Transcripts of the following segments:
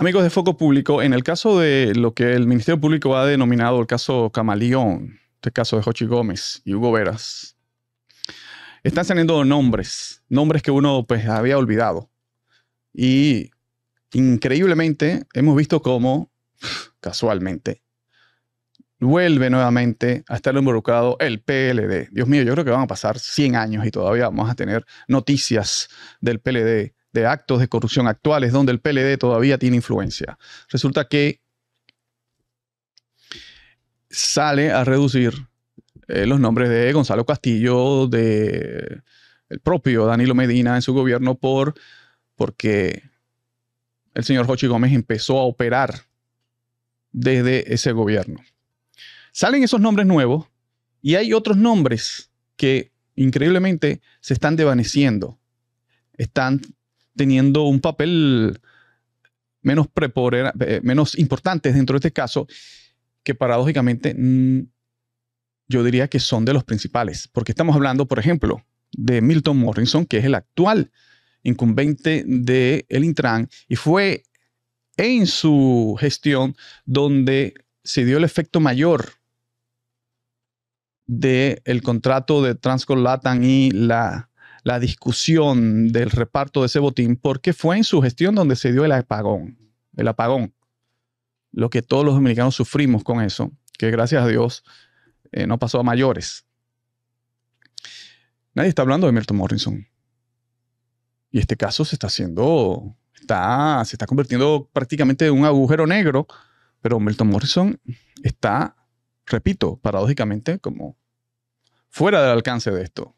Amigos de Foco Público, en el caso de lo que el Ministerio Público ha denominado el caso Camaleón, este caso de Jochi Gómez y Hugo Veras, están saliendo nombres, nombres que uno pues había olvidado. Y increíblemente hemos visto cómo, casualmente, vuelve nuevamente a estar involucrado el PLD. Dios mío, yo creo que van a pasar 100 años y todavía vamos a tener noticias del PLD de actos de corrupción actuales donde el PLD todavía tiene influencia. Resulta que sale a reducir eh, los nombres de Gonzalo Castillo, de el propio Danilo Medina en su gobierno por porque el señor Jochi Gómez empezó a operar desde ese gobierno. Salen esos nombres nuevos y hay otros nombres que increíblemente se están devaneciendo, están teniendo un papel menos, eh, importante dentro de este caso, que paradójicamente mm, yo diría que son de los principales, porque estamos hablando, por ejemplo, de Milton Morrison, que es el actual incumbente del el Intran, y fue en su gestión donde se dio el efecto mayor del contrato de Transcolatan y la la discusión del reparto de ese botín porque fue en su gestión donde se dio el apagón, el apagón, lo que todos los dominicanos sufrimos con eso, que gracias a Dios eh, no pasó a mayores. Nadie está hablando de Milton Morrison. Y este caso se está haciendo, está, se está convirtiendo prácticamente en un agujero negro, pero Milton Morrison está, repito, paradójicamente como fuera del alcance de esto.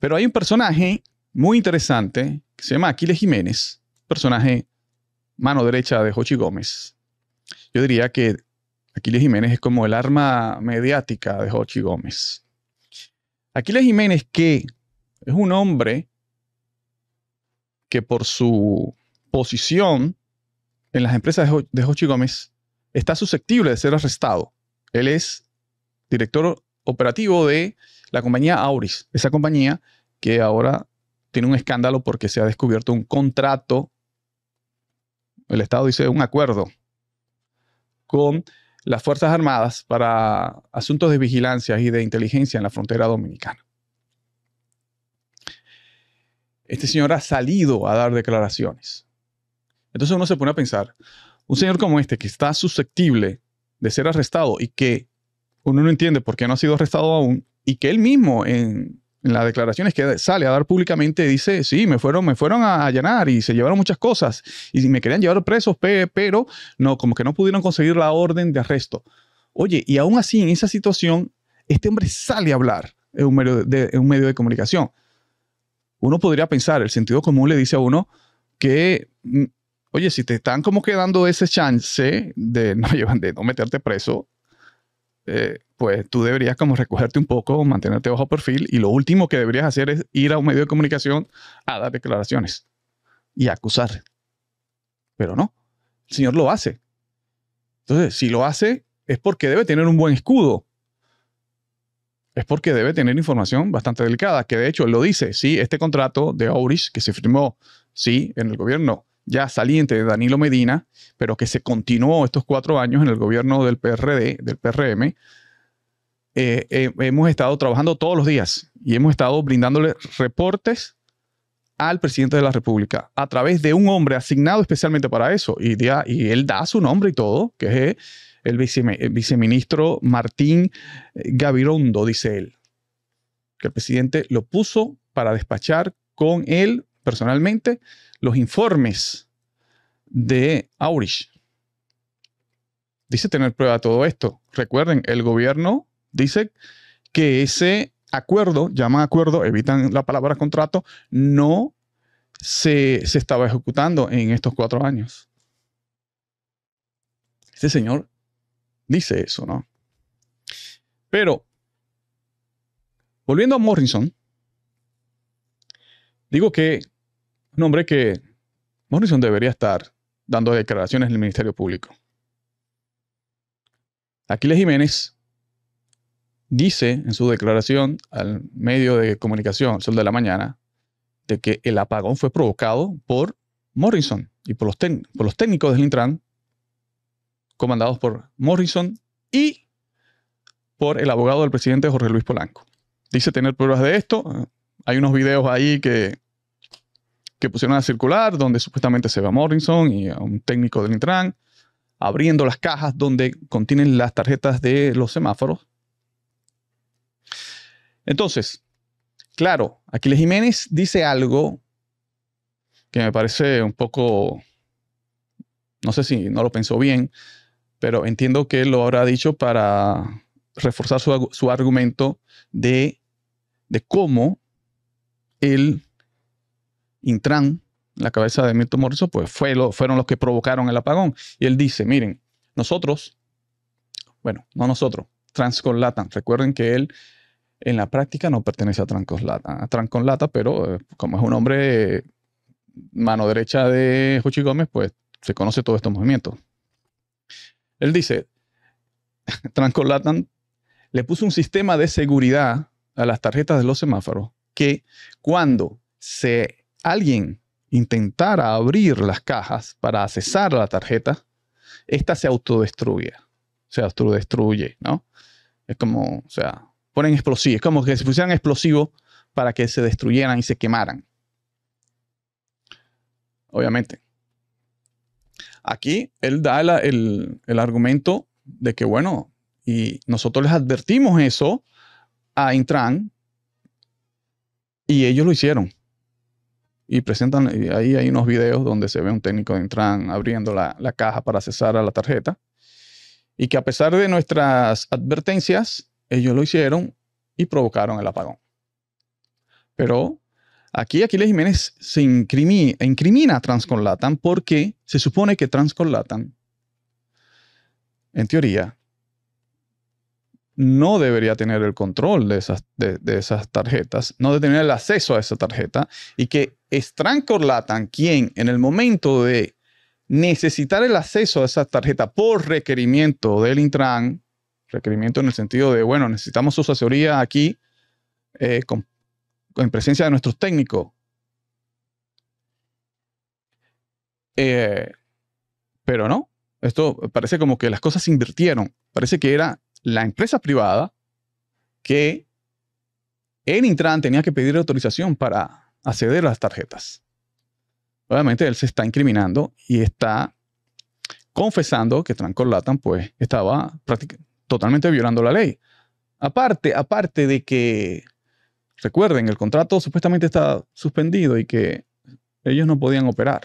Pero hay un personaje muy interesante que se llama Aquiles Jiménez, personaje mano derecha de Jochi Gómez. Yo diría que Aquiles Jiménez es como el arma mediática de Jochi Gómez. Aquiles Jiménez que es un hombre que por su posición en las empresas de Jochi Gómez está susceptible de ser arrestado. Él es director operativo de la compañía Auris, esa compañía que ahora tiene un escándalo porque se ha descubierto un contrato, el Estado dice un acuerdo, con las Fuerzas Armadas para asuntos de vigilancia y de inteligencia en la frontera dominicana. Este señor ha salido a dar declaraciones. Entonces uno se pone a pensar, un señor como este que está susceptible de ser arrestado y que uno no entiende por qué no ha sido arrestado aún, y que él mismo en en las declaraciones que sale a dar públicamente dice, sí, me fueron, me fueron a allanar y se llevaron muchas cosas y me querían llevar presos, pero no, como que no pudieron conseguir la orden de arresto. Oye, y aún así en esa situación, este hombre sale a hablar en un medio de, un medio de comunicación. Uno podría pensar, el sentido común le dice a uno que, mm, oye, si te están como que dando ese chance de no, de no meterte preso, eh, pues tú deberías como recogerte un poco, mantenerte bajo perfil y lo último que deberías hacer es ir a un medio de comunicación a dar declaraciones y acusar. Pero no, el Señor lo hace. Entonces, si lo hace es porque debe tener un buen escudo. Es porque debe tener información bastante delicada, que de hecho lo dice, sí, este contrato de Auris que se firmó, sí, en el gobierno ya saliente de Danilo Medina, pero que se continuó estos cuatro años en el gobierno del PRD, del PRM, eh, eh, hemos estado trabajando todos los días y hemos estado brindándole reportes al presidente de la República a través de un hombre asignado especialmente para eso. Y, y él da su nombre y todo, que es el viceministro Martín eh, Gavirondo, dice él, que el presidente lo puso para despachar con él personalmente los informes de Aurich. Dice tener prueba de todo esto. Recuerden, el gobierno dice que ese acuerdo, llaman acuerdo, evitan la palabra contrato, no se, se estaba ejecutando en estos cuatro años. Este señor dice eso, ¿no? Pero, volviendo a Morrison, digo que un hombre que Morrison debería estar dando declaraciones en el Ministerio Público. Aquiles Jiménez dice en su declaración al medio de comunicación Sol de la Mañana de que el apagón fue provocado por Morrison y por los, por los técnicos del Intran, comandados por Morrison y por el abogado del presidente Jorge Luis Polanco. Dice tener pruebas de esto. Hay unos videos ahí que que pusieron a circular, donde supuestamente se ve a Morrison y a un técnico del Intran, abriendo las cajas donde contienen las tarjetas de los semáforos. Entonces, claro, Aquiles Jiménez dice algo que me parece un poco, no sé si no lo pensó bien, pero entiendo que lo habrá dicho para reforzar su, argumento de, de cómo él Intran, la cabeza de Milton Morrison, pues fue lo, fueron los que provocaron el apagón. Y él dice, miren, nosotros, bueno, no nosotros, Transconlatan, recuerden que él en la práctica no pertenece a Transconlata, pero eh, como es un hombre mano derecha de Juchi Gómez, pues se conoce todo estos movimientos. Él dice, Transconlatan le puso un sistema de seguridad a las tarjetas de los semáforos que cuando se alguien intentara abrir las cajas para accesar la tarjeta, esta se autodestruye. Se autodestruye, ¿no? Es como, o sea, ponen explosivos. Es como que se pusieran explosivos para que se destruyeran y se quemaran. Obviamente. Aquí él da el, el argumento de que, bueno, y nosotros les advertimos eso a Intran y ellos lo hicieron y presentan, ahí hay unos videos donde se ve un técnico de Intran abriendo la, caja para accesar a la tarjeta y que a pesar de nuestras advertencias, ellos lo hicieron y provocaron el apagón. Pero aquí Aquiles Jiménez se incrimina, incrimina a Transconlatan porque se supone que Transconlatan, en teoría, no debería tener el control de esas, de, esas tarjetas, no debería tener el acceso a esa tarjeta y que Corlatan, quien en el momento de necesitar el acceso a esa tarjeta por requerimiento del Intran, requerimiento en el sentido de, bueno, necesitamos su asesoría aquí eh, con, en presencia de nuestros técnicos. Eh, pero no, esto parece como que las cosas se invirtieron, parece que era la empresa privada que en Intran tenía que pedir autorización para acceder a las tarjetas. Obviamente él se está incriminando y está confesando que Trancorlatan pues estaba totalmente violando la ley. Aparte, aparte de que, recuerden, el contrato supuestamente está suspendido y que ellos no podían operar.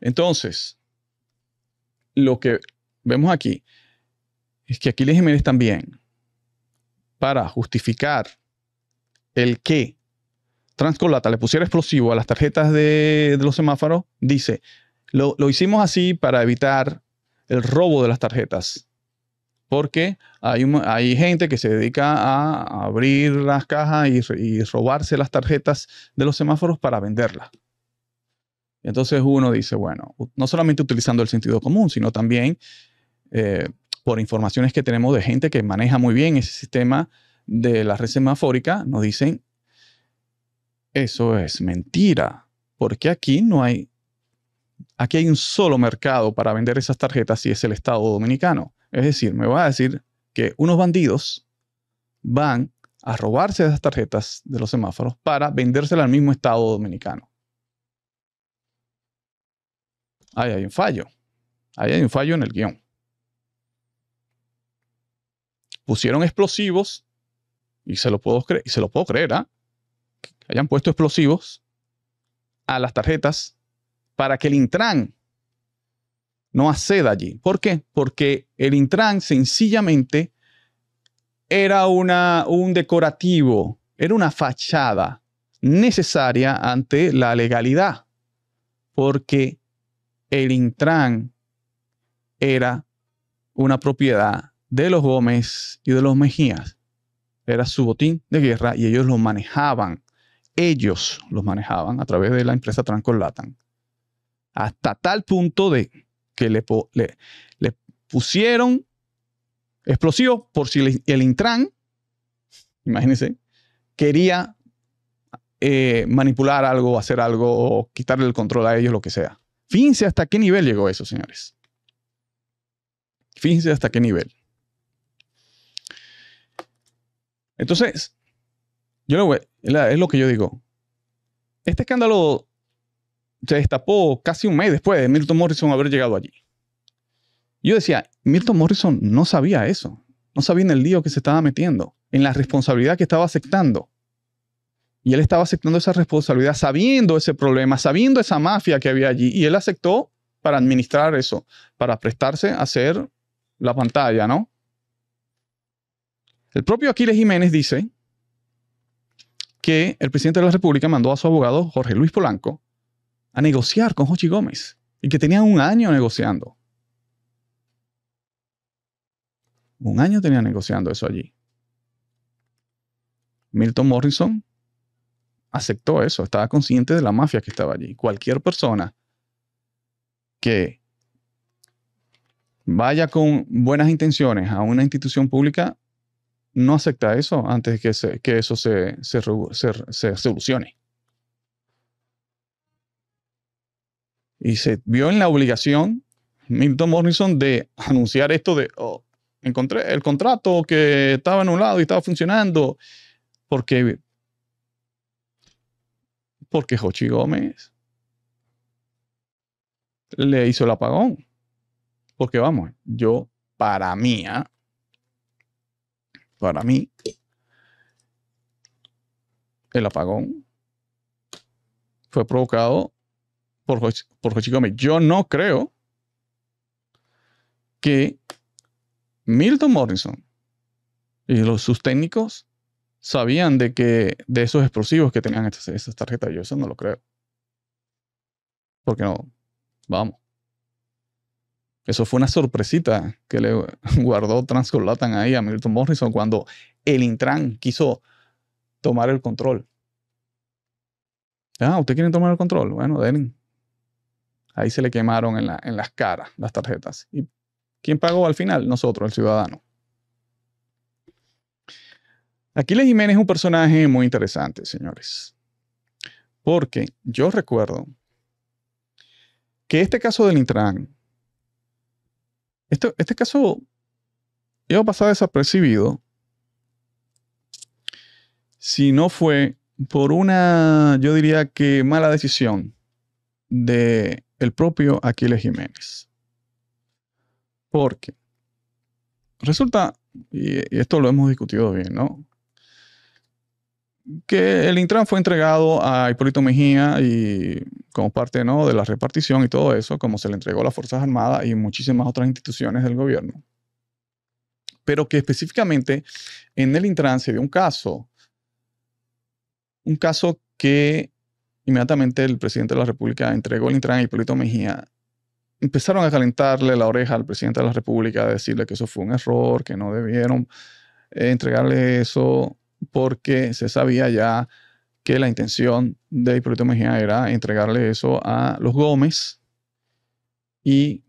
Entonces, lo que vemos aquí es que Aquiles Jiménez también, para justificar el que Transcolata le pusiera explosivo a las tarjetas de, los semáforos, dice, lo, hicimos así para evitar el robo de las tarjetas porque hay, hay, gente que se dedica a abrir las cajas y, y, robarse las tarjetas de los semáforos para venderlas. Entonces uno dice, bueno, no solamente utilizando el sentido común, sino también eh, por informaciones que tenemos de gente que maneja muy bien ese sistema de la red semafórica, nos dicen, eso es mentira, porque aquí no hay, aquí hay un solo mercado para vender esas tarjetas y es el Estado Dominicano. Es decir, me va a decir que unos bandidos van a robarse esas tarjetas de los semáforos para vendérselas al mismo Estado Dominicano. Ahí hay un fallo. Ahí hay un fallo en el guión. pusieron explosivos, y se lo puedo, se lo puedo creer, ¿ah? hayan puesto explosivos a las tarjetas para que el Intran no acceda allí. ¿Por qué? Porque el Intran sencillamente era una, un decorativo, era una fachada necesaria ante la legalidad, porque el Intran era una propiedad de los Gómez y de los Mejías. Era su botín de guerra y ellos lo manejaban. Ellos los manejaban a través de la empresa Transcolatan. Hasta tal punto de que le, pusieron explosivos por si el, Intran, imagínense, quería eh, manipular algo, hacer algo, o quitarle el control a ellos, lo que sea. Fíjense hasta qué nivel llegó eso, señores. Fíjense hasta qué nivel. Entonces, yo lo es lo que yo digo. Este escándalo se destapó casi un mes después de Milton Morrison haber llegado allí. Yo decía, Milton Morrison no sabía eso. No sabía en el lío que se estaba metiendo, en la responsabilidad que estaba aceptando. Y él estaba aceptando esa responsabilidad sabiendo ese problema, sabiendo esa mafia que había allí. Y él aceptó para administrar eso, para prestarse a hacer la pantalla, ¿no? El propio Aquiles Jiménez dice que el presidente de la República mandó a su abogado Jorge Luis Polanco a negociar con Jochi Gómez y que tenía un año negociando. Un año tenía negociando eso allí. Milton Morrison aceptó eso, estaba consciente de la mafia que estaba allí. Cualquier persona que vaya con buenas intenciones a una institución pública no acepta eso antes de que, eso se, solucione. Y se vio en la obligación Milton Morrison de anunciar esto de, oh, encontré el contrato que estaba anulado y estaba funcionando, porque, porque Jochi Gómez le hizo el apagón. Porque vamos, yo, para mí, ¿ah? para mí, el apagón fue provocado por, por Yo no creo que Milton Morrison y los, sus técnicos sabían de que de esos explosivos que tenían estas, esas tarjetas. Yo eso no lo creo. Porque no, vamos. Eso fue una sorpresita que le guardó Transcolatan ahí a Milton Morrison cuando el Intran quiso tomar el control. Ah, ¿usted quiere tomar el control? Bueno, denle. Ahí se le quemaron en, las caras las tarjetas. ¿Y quién pagó al final? Nosotros, el ciudadano. Aquiles Jiménez es un personaje muy interesante, señores. Porque yo recuerdo que este caso del Intran este, este, caso iba a pasar desapercibido si no fue por una, yo diría que mala decisión de el propio Aquiles Jiménez. Porque resulta, y esto lo hemos discutido bien, ¿no? que el Intran fue entregado a Hipólito Mejía y como parte ¿no? de la repartición y todo eso, como se le entregó a las Fuerzas Armadas y muchísimas otras instituciones del gobierno. Pero que específicamente en el Intran se dio un caso, un caso que inmediatamente el presidente de la República entregó el Intran a Hipólito Mejía. Empezaron a calentarle la oreja al presidente de la República, a decirle que eso fue un error, que no debieron eh, entregarle eso porque se sabía ya que la intención de Hipólito Mejía era entregarle eso a los Gómez y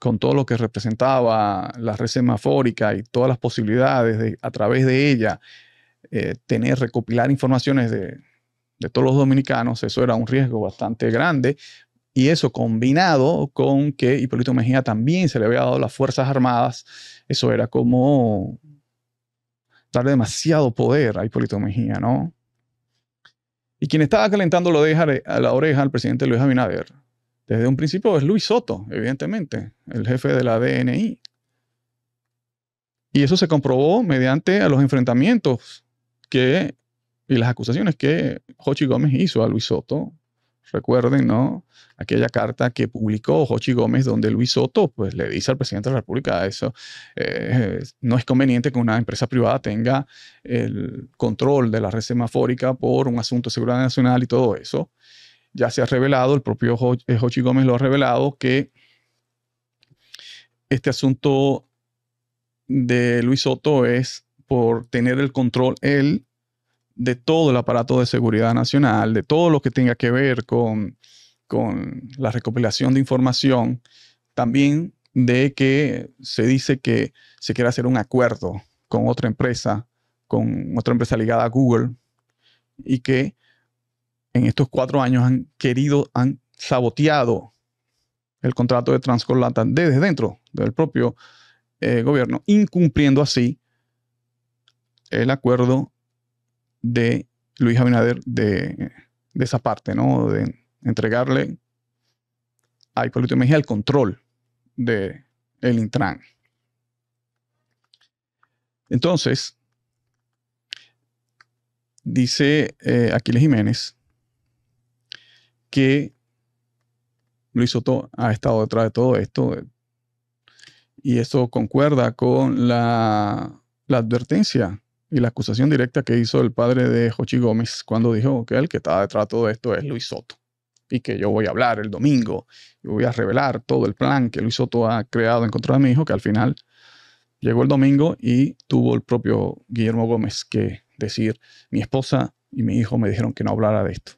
con todo lo que representaba la red semafórica y todas las posibilidades de, a través de ella, eh, tener, recopilar informaciones de, de todos los dominicanos, eso era un riesgo bastante grande. Y eso combinado con que Hipólito Mejía también se le había dado las Fuerzas Armadas, eso era como darle demasiado poder a Hipólito Mejía, ¿no? Y quien estaba calentando lo oreja, a la oreja al presidente Luis Abinader desde un principio es Luis Soto, evidentemente, el jefe de la DNI. Y eso se comprobó mediante a los enfrentamientos que, y las acusaciones que Jochi Gómez hizo a Luis Soto Recuerden, ¿no? Aquella carta que publicó Jochi Gómez, donde Luis Soto pues, le dice al presidente de la República ah, eso. Eh, no es conveniente que una empresa privada tenga el control de la red semafórica por un asunto de seguridad nacional y todo eso. Ya se ha revelado, el propio eh, Jochi Gómez lo ha revelado, que este asunto de Luis Soto es por tener el control él de todo el aparato de seguridad nacional, de todo lo que tenga que ver con, la recopilación de información, también de que se dice que se quiere hacer un acuerdo con otra empresa, con otra empresa ligada a Google, y que en estos cuatro años han querido, han saboteado el contrato de Transcolata desde dentro del propio eh, gobierno, incumpliendo así el acuerdo de Luis Abinader de, esa parte, ¿no? De entregarle a Hipólito Mejía el control del el Intran. Entonces, dice eh, Aquiles Jiménez que Luis Soto ha estado detrás de todo esto eh, y eso concuerda con la advertencia y la acusación directa que hizo el padre de Jochi Gómez cuando dijo que el que estaba detrás de todo esto es Luis Soto y que yo voy a hablar el domingo y voy a revelar todo el plan que Luis Soto ha creado en contra de mi hijo, que al final llegó el domingo y tuvo el propio Guillermo Gómez que decir, mi esposa y mi hijo me dijeron que no hablara de esto.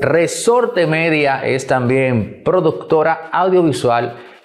Resorte Media es también productora audiovisual